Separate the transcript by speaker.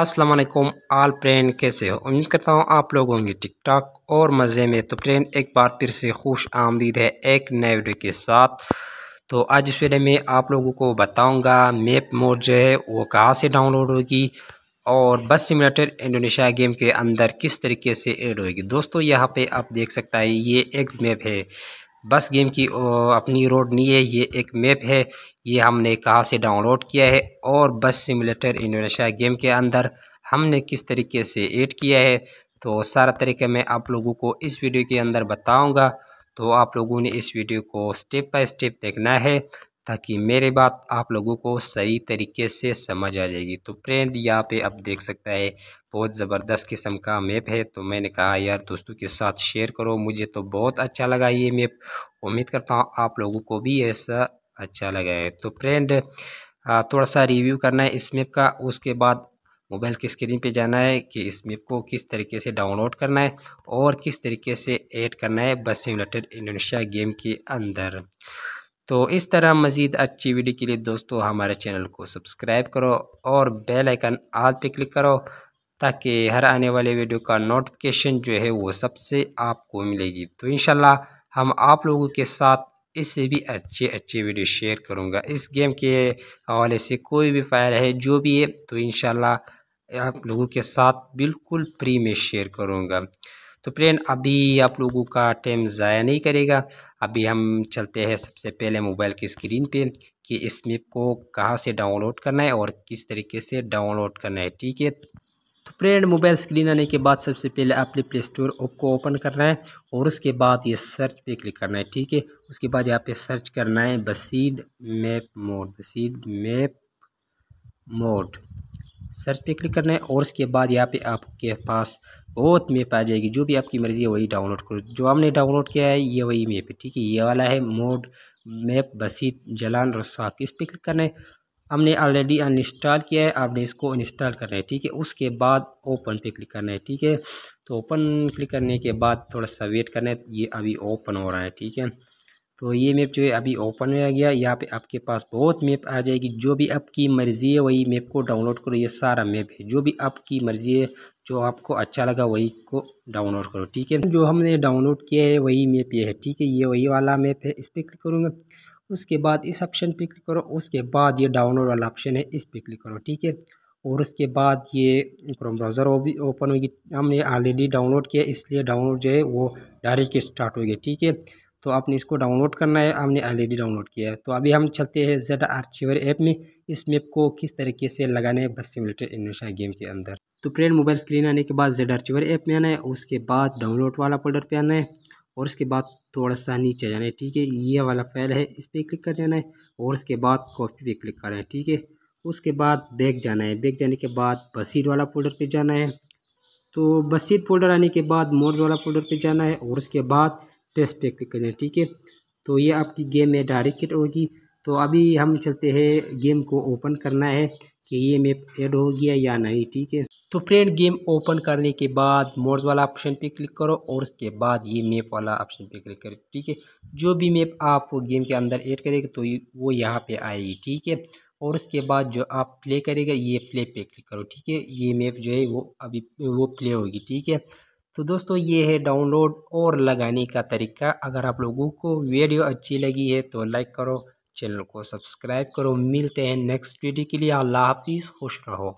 Speaker 1: अस्सलाम वालेकुम आल प्रेन कैसे हो उम्मीद करता हूँ आप लोग होंगे टिक टॉक और मज़े में तो प्रेन एक बार फिर से खुश आमदीद है एक नए वीडियो के साथ तो आज इस वीडियो में आप लोगों को बताऊंगा मैप मोड जो है वो कहाँ से डाउनलोड होगी और बस सिमुलेटर इंडोनेशिया गेम के अंदर किस तरीके से एड होगी दोस्तों यहाँ पे आप देख सकता है ये एक मैप है बस गेम की अपनी रोड नहीं है ये एक मैप है ये हमने कहाँ से डाउनलोड किया है और बस सिमुलेटर इंडोनेशिया गेम के अंदर हमने किस तरीके से ऐड किया है तो सारा तरीके मैं आप लोगों को इस वीडियो के अंदर बताऊंगा तो आप लोगों ने इस वीडियो को स्टेप बाय स्टेप देखना है ताकि मेरे बात आप लोगों को सही तरीके से समझ आ जाएगी तो फ्रेंड यहाँ पे आप देख सकता है बहुत ज़बरदस्त किस्म का मैप है तो मैंने कहा यार दोस्तों के साथ शेयर करो मुझे तो बहुत अच्छा लगा ये मैप उम्मीद करता हूँ आप लोगों को भी ऐसा अच्छा लगा है तो फ्रेंड थोड़ा सा रिव्यू करना है इस मैप का उसके बाद मोबाइल की स्क्रीन पे जाना है कि इस मैप को किस तरीके से डाउनलोड करना है और किस तरीके से ऐड करना है बस यूनाइटेड इंडोनेशिया गेम के अंदर तो इस तरह मज़ीद अच्छी वीडियो के लिए दोस्तों हमारे चैनल को सब्सक्राइब करो और बेल आइकन आल पे क्लिक करो ताकि हर आने वाले वीडियो का नोटिफिकेशन जो है वो सबसे आपको मिलेगी तो इन हम आप लोगों के साथ इससे भी अच्छे अच्छे वीडियो शेयर करूँगा इस गेम के हवाले से कोई भी फायर है जो भी है तो इन आप लोगों के साथ बिल्कुल फ्री में शेयर करूँगा तो प्रेन अभी आप लोगों का टाइम ज़ाया नहीं करेगा अभी हम चलते हैं सबसे पहले मोबाइल की स्क्रीन पे कि इस मैप को कहाँ से डाउनलोड करना है और किस तरीके से डाउनलोड करना है ठीक है तो प्रेन मोबाइल स्क्रीन आने के बाद सबसे पहले आपने प्ले स्टोर ऐप को ओपन करना है और उसके बाद ये सर्च पे क्लिक करना है ठीक है उसके बाद यहाँ पे सर्च करना है बसीड मैप मोड बसीड मैप मोड सर्च पे क्लिक करना है और उसके बाद यहाँ पे आपके पास बहुत मेप आ जाएगी जो भी आपकी मर्ज़ी है वही डाउनलोड करो जो हमने डाउनलोड किया है ये वही मेप है ठीक है ये वाला है मोड मैप बसीत जलान रसाक इस पर क्लिक करना है हमने ऑलरेडी अनइंस्टॉल किया है आपने इसको इंस्टॉल करना है ठीक है उसके बाद ओपन पे क्लिक करना है ठीक है तो ओपन क्लिक करने के बाद थोड़ा सा वेट करना है ये अभी ओपन हो रहा है ठीक है तो ये मैप जो है अभी ओपन हो गया यहाँ पे आपके पास बहुत मैप आ जाएगी जो भी आपकी मर्ज़ी है वही मैप को डाउनलोड करो ये सारा मैप है जो भी आपकी मर्ज़ी है जो आपको अच्छा लगा वही को डाउनलोड करो ठीक है जो हमने डाउनलोड किया है वही मैप ये है ठीक है ये वही वाला मैप है इस पर क्लिक करूँगा उसके बाद इस ऑप्शन पर क्लिक करो उसके बाद ये डाउनलोड वाला ऑप्शन है इस पर क्लिक करो ठीक है और उसके बाद ये क्रोम ब्राउज़र ओपन होगी हमने ऑलरेडी डाउनलोड किया इसलिए डाउनलोड जो है वो डायरेक्ट स्टार्ट हो गया ठीक है तो आपने इसको डाउनलोड करना है हमने ऑलरेडी डाउनलोड किया है तो अभी हम चलते हैं जेड आर्चीवर ऐप में इस मैप को किस तरीके से लगाना है बस सिमुलेटर इंडोनेशिया गेम के अंदर तो फ्रेंड मोबाइल स्क्रीन आने के बाद जेड आर्चिवर ऐप में आना है उसके बाद डाउनलोड वाला फोल्डर पर आना है और उसके बाद थोड़ा सा नीचे जाना है ठीक है ये वाला फैल है इस पर क्लिक कर जाना है और उसके बाद कॉपी पर क्लिक करना है ठीक है उसके बाद बैग जाना है बैग जाने के बाद बसीड वाला फोल्डर पर जाना है तो बसीड फोल्डर आने के बाद मोर्ज वाला फोल्डर पर जाना है और उसके बाद टेस्ट पैक क्लिक करना है ठीक है तो ये आपकी गेम में डायरेक्ट किट होगी तो अभी हम चलते हैं गेम को ओपन करना है कि ये मैप ऐड हो गया या नहीं ठीक है तो फ्रेंड गेम ओपन करने के बाद मोड्स वाला ऑप्शन पे क्लिक करो और उसके बाद ये मैप वाला ऑप्शन पे क्लिक करो ठीक है जो भी मैप आप गेम के अंदर ऐड करेगा तो वो यहाँ पे आएगी ठीक है और उसके बाद जो आप प्ले करेगा ये प्ले पे क्लिक करो ठीक है ये मैप जो है वो अभी वो प्ले होगी ठीक है तो दोस्तों ये है डाउनलोड और लगाने का तरीका अगर आप लोगों को वीडियो अच्छी लगी है तो लाइक करो चैनल को सब्सक्राइब करो मिलते हैं नेक्स्ट वीडियो के लिए अल्लाह हाफिज़ खुश रहो